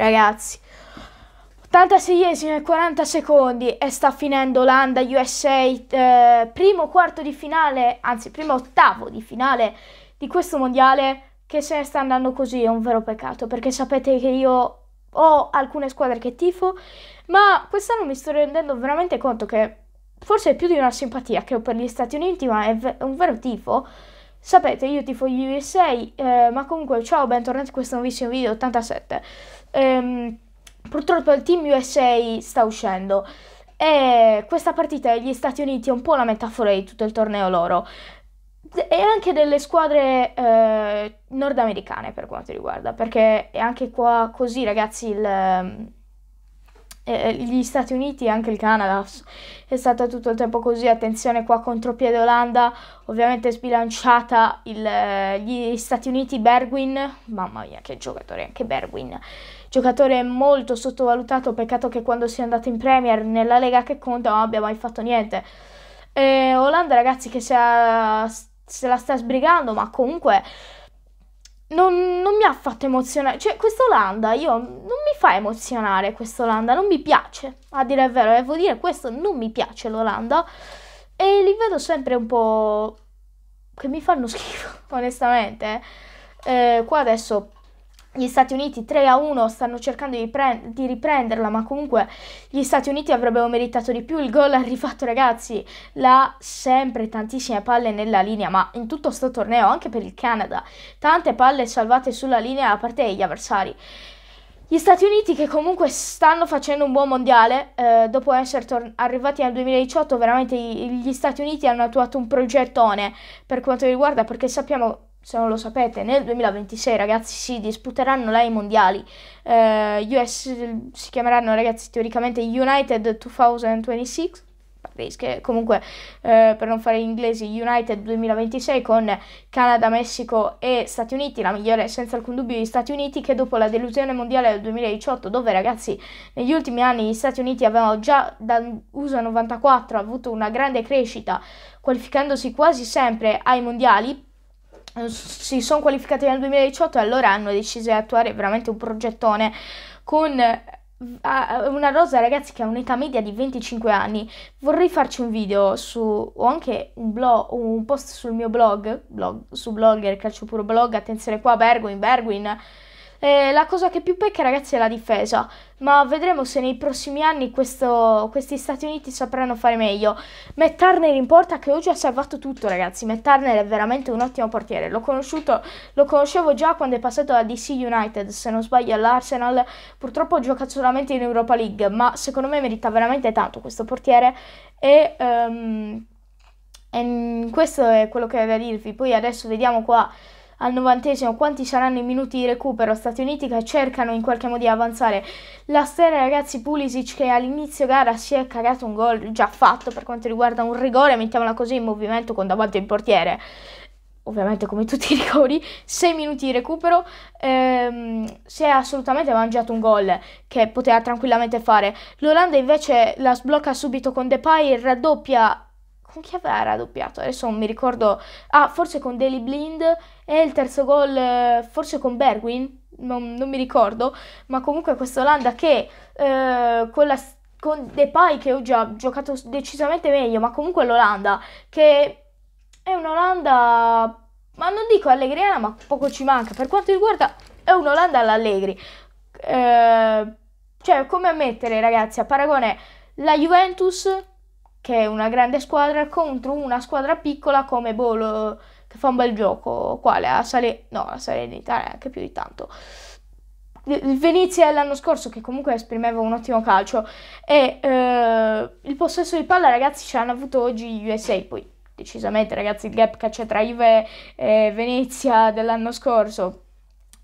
ragazzi. 86esimo e 40 secondi e sta finendo Olanda USA, eh, primo quarto di finale, anzi primo ottavo di finale di questo mondiale che se ne sta andando così è un vero peccato perché sapete che io ho alcune squadre che tifo, ma quest'anno mi sto rendendo veramente conto che forse è più di una simpatia che ho per gli Stati Uniti, ma è, v- un vero tifo. Sapete, io tifo gli USA, eh, ma comunque ciao, bentornati a questo nuovissimo video 87. Ehm, purtroppo il team USA sta uscendo e questa partita degli Stati Uniti è un po' la metafora di tutto il torneo loro e anche delle squadre eh, nordamericane per quanto riguarda perché è anche qua così ragazzi il ehm, eh, eh, gli Stati Uniti e anche il Canada è stata tutto il tempo così, attenzione qua contropiede Olanda, ovviamente sbilanciata il, eh, gli Stati Uniti Berwin, mamma mia che giocatore anche Berwin, giocatore molto sottovalutato, peccato che quando sia andato in Premier nella Lega che conta non abbia mai fatto niente. Eh, Olanda ragazzi che sia, se la sta sbrigando ma comunque non, non mi ha fatto emozionare. Cioè, questa Olanda, io, non mi fa emozionare questo Olanda, non mi piace. A dire il vero, devo dire questo, non mi piace l'Olanda. E li vedo sempre un po'... che mi fanno schifo, onestamente. Eh, eh qua adesso gli Stati Uniti 3 a 1 stanno cercando di, prend- di, riprenderla, ma comunque gli Stati Uniti avrebbero meritato di più. Il gol è arrivato, ragazzi, la sempre tantissime palle nella linea, ma in tutto sto torneo, anche per il Canada, tante palle salvate sulla linea a parte degli avversari. Gli Stati Uniti che comunque stanno facendo un buon mondiale, eh, dopo essere tor- arrivati nel 2018, veramente gli Stati Uniti hanno attuato un progettone per quanto riguarda, perché sappiamo se non lo sapete, nel 2026 ragazzi si disputeranno là i mondiali. Eh, US si chiameranno ragazzi teoricamente United 2026. Che comunque eh, per non fare inglesi United 2026 con Canada, Messico e Stati Uniti, la migliore senza alcun dubbio gli Stati Uniti che dopo la delusione mondiale del 2018 dove ragazzi negli ultimi anni gli Stati Uniti avevano già da USA 94 avuto una grande crescita qualificandosi quasi sempre ai mondiali eh, si sono qualificati nel 2018 e allora hanno deciso di attuare veramente un progettone con una rosa ragazzi che ha un'età media di 25 anni vorrei farci un video su o anche un blog un post sul mio blog, blog su blogger calcio puro blog attenzione qua Berguin Berguin eh, la cosa che più pecca, ragazzi, è la difesa, ma vedremo se nei prossimi anni questo, questi Stati Uniti sapranno fare meglio. Matt Turner in porta che oggi ha salvato tutto, ragazzi. Matt Turner è veramente un ottimo portiere. L'ho conosciuto, lo conoscevo già quando è passato da DC United, se non sbaglio all'Arsenal. Purtroppo gioca solamente in Europa League, ma secondo me merita veramente tanto questo portiere e... Um, e questo è quello che avevo da dirvi. Poi adesso vediamo qua al novantesimo quanti saranno i minuti di recupero Stati Uniti che cercano in qualche modo di avanzare la stella ragazzi Pulisic che all'inizio gara si è cagato un gol già fatto per quanto riguarda un rigore mettiamola così in movimento con davanti il portiere ovviamente come tutti i rigori 6 minuti di recupero ehm, si è assolutamente mangiato un gol che poteva tranquillamente fare l'Olanda invece la sblocca subito con Depay raddoppia con chi aveva raddoppiato? Adesso non mi ricordo. Ah, forse con Daily Blind e il terzo gol forse con Berwin, non, non mi ricordo, ma comunque questa Olanda che eh, con la con Depay che oggi ha giocato decisamente meglio, ma comunque l'Olanda che è un'Olanda ma non dico allegriana, ma poco ci manca. Per quanto riguarda è un'Olanda all'Allegri. Eh, cioè, come ammettere, ragazzi, a paragone la Juventus che è una grande squadra contro una squadra piccola come Bolo che fa un bel gioco, quale a Sale... no, a Salernitana neanche più di tanto. Il Venezia l'anno scorso che comunque esprimeva un ottimo calcio e eh, il possesso di palla ragazzi ce l'hanno avuto oggi gli USA poi decisamente ragazzi il gap che c'è tra Juve e Venezia dell'anno scorso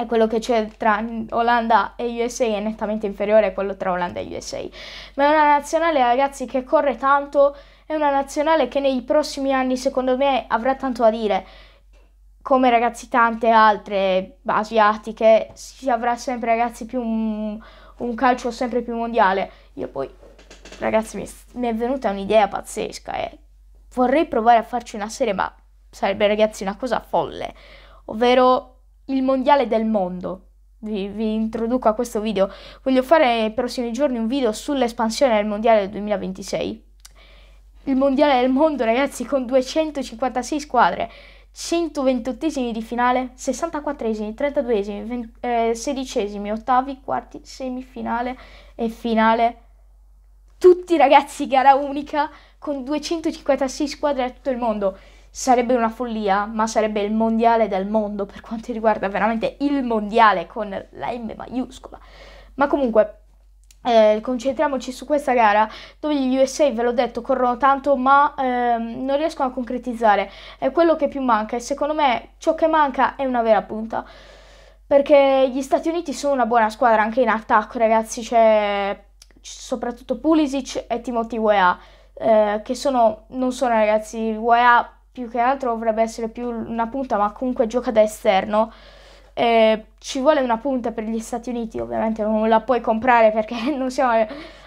e quello che c'è tra Olanda e USA è nettamente inferiore a quello tra Olanda e USA. Ma è una nazionale, ragazzi, che corre tanto, è una nazionale che nei prossimi anni, secondo me, avrà tanto da dire. Come ragazzi tante altre asiatiche, si avrà sempre, ragazzi, più un, un calcio sempre più mondiale. Io poi, ragazzi, mi, mi è venuta un'idea pazzesca e eh. vorrei provare a farci una serie, ma sarebbe, ragazzi, una cosa folle. Ovvero il mondiale del mondo. Vi, vi, introduco a questo video. Voglio fare nei prossimi giorni un video sull'espansione del mondiale del 2026. Il mondiale del mondo, ragazzi, con 256 squadre, 128 esimi di finale, 64esimi, 32esimi, 16esimi, ottavi, quarti, semifinale e finale. Tutti ragazzi, gara unica con 256 squadre da tutto il mondo sarebbe una follia, ma sarebbe il mondiale del mondo per quanto riguarda veramente il mondiale con la M maiuscola. Ma comunque, eh, concentriamoci su questa gara dove gli USA, ve l'ho detto, corrono tanto ma ehm, non riescono a concretizzare. È quello che più manca e secondo me ciò che manca è una vera punta. Perché gli Stati Uniti sono una buona squadra anche in attacco, ragazzi. C'è soprattutto Pulisic e Timothy Wea, eh, che sono, non sono ragazzi, Wea più che altro dovrebbe essere più una punta, ma comunque gioca da esterno. Eh, ci vuole una punta per gli Stati Uniti, ovviamente non la puoi comprare perché non siamo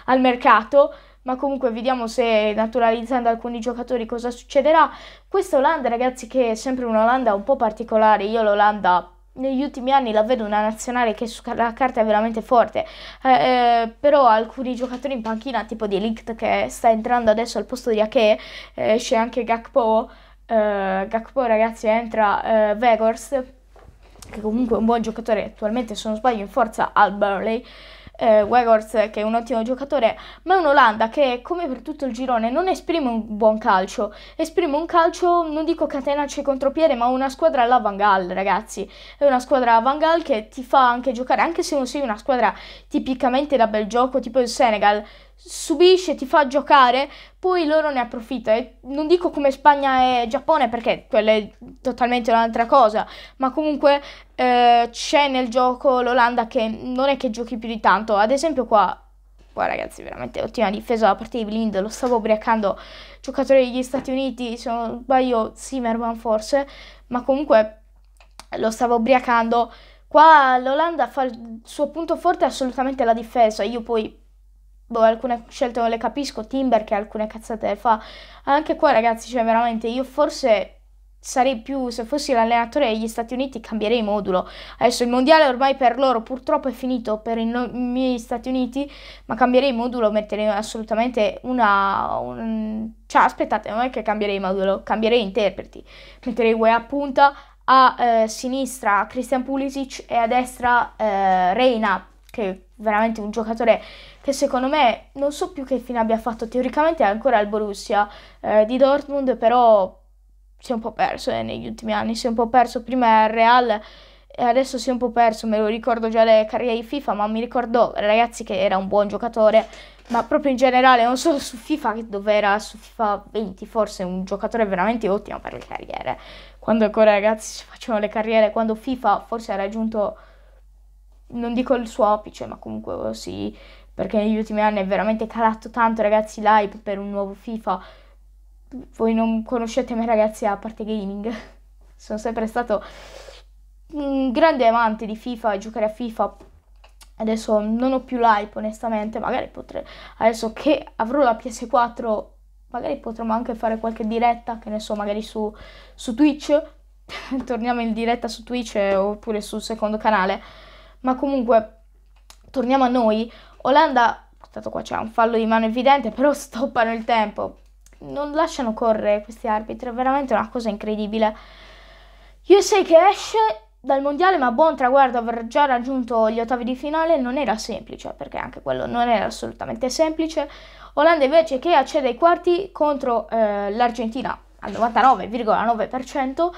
al mercato, ma comunque vediamo se naturalizzando alcuni giocatori cosa succederà. Questa Olanda, ragazzi, che è sempre un'Olanda un po' particolare, io l'Olanda negli ultimi anni la vedo una nazionale che sulla carta è veramente forte, eh, eh, però alcuni giocatori in panchina, tipo di Elite che sta entrando adesso al posto di Ake, eh, c'è anche Gakpo, eh, Gakpo ragazzi entra eh, Vegors che comunque è un buon giocatore attualmente se non sbaglio in forza al Burley eh, Wegors che è un ottimo giocatore, ma è un'Olanda che come per tutto il girone non esprime un buon calcio, esprime un calcio, non dico catenaccio e contropiede, ma una squadra alla Van Gaal, ragazzi, è una squadra Van Gaal che ti fa anche giocare, anche se non sei una squadra tipicamente da bel gioco tipo il Senegal, subisce, ti fa giocare, poi loro ne approfittano. non dico come Spagna e Giappone perché quella è totalmente un'altra cosa, ma comunque eh, c'è nel gioco l'Olanda che non è che giochi più di tanto. Ad esempio qua, qua ragazzi, veramente ottima difesa da parte di Blind, lo stavo ubriacando. Giocatore degli Stati Uniti, se non sbaglio Zimmerman forse, ma comunque lo stavo ubriacando. Qua l'Olanda fa il suo punto forte assolutamente la difesa. Io poi boh, alcune scelte non le capisco, Timber che alcune cazzate fa. Anche qua ragazzi, cioè veramente io forse sarei più, se fossi l'allenatore degli Stati Uniti cambierei modulo. Adesso il mondiale ormai per loro purtroppo è finito per i no- miei Stati Uniti, ma cambierei modulo, metterei assolutamente una... Un... Cioè aspettate, non è che cambierei modulo, cambierei interpreti. Metterei Way a punta, a eh, sinistra Christian Pulisic e a destra eh, Reina che è veramente un giocatore che secondo me non so più che fine abbia fatto, teoricamente è ancora al Borussia eh, di Dortmund, però si è un po' perso eh, negli ultimi anni, si è un po' perso prima al Real e adesso si è un po' perso, me lo ricordo già le carriere di FIFA, ma mi ricordo ragazzi che era un buon giocatore, ma proprio in generale, non solo su FIFA, dove era su FIFA 20 forse un giocatore veramente ottimo per le carriere, quando ancora ragazzi si facevano le carriere, quando FIFA forse ha raggiunto non dico il suo apice, ma comunque sì, perché negli ultimi anni è veramente calato tanto, ragazzi, l'hype per un nuovo FIFA. Voi non conoscete me, ragazzi, a parte gaming. Sono sempre stato un grande amante di FIFA, e giocare a FIFA. Adesso non ho più l'hype, onestamente, magari potrei... Adesso che avrò la PS4, magari potremmo anche fare qualche diretta, che ne so, magari su, su Twitch. Torniamo in diretta su Twitch eh, oppure sul secondo canale ma comunque, torniamo a noi. Olanda, stato qua c'è un fallo di mano evidente, però stoppano il tempo. Non lasciano correre questi arbitri, è veramente una cosa incredibile. Io sei che esce dal mondiale, ma buon traguardo aver già raggiunto gli ottavi di finale non era semplice, perché anche quello non era assolutamente semplice. Olanda invece che accede ai quarti contro eh, l'Argentina al 99,9%.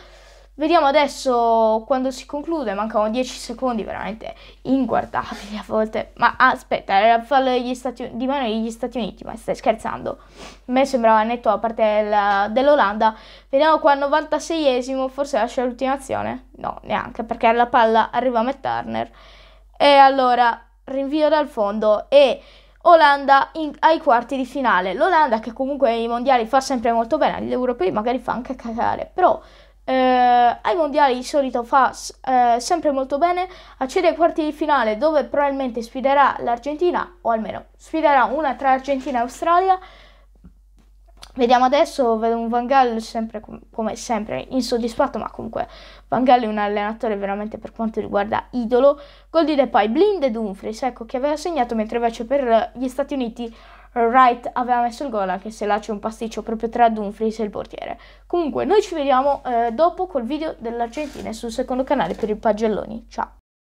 Vediamo adesso quando si conclude, mancano 10 secondi veramente inguardabili a volte. Ma aspetta, era fallo degli Stati, di mano degli Stati Uniti, ma stai scherzando? A me sembrava netto la parte del, dell'Olanda. Vediamo qua 96esimo, forse lascia l'ultima azione? No, neanche, perché la palla arriva a Matt Turner. E allora, rinvio dal fondo e... Olanda in, ai quarti di finale. L'Olanda che comunque i mondiali fa sempre molto bene, agli europei magari fa anche cagare, però eh, ai mondiali di solito fa eh, sempre molto bene, accede ai quarti di finale dove probabilmente sfiderà l'Argentina o almeno sfiderà una tra Argentina e Australia. Vediamo adesso, vedo un Van Gaal sempre, come sempre insoddisfatto, ma comunque Van Gaal è un allenatore veramente per quanto riguarda idolo. Gol di Depay, blind e Dumfries, ecco che aveva segnato mentre invece per gli Stati Uniti Wright aveva messo il gol anche se là c'è un pasticcio proprio tra Dumfries e il portiere. Comunque noi ci vediamo eh, dopo col video dell'Argentina sul secondo canale per i pagelloni. Ciao!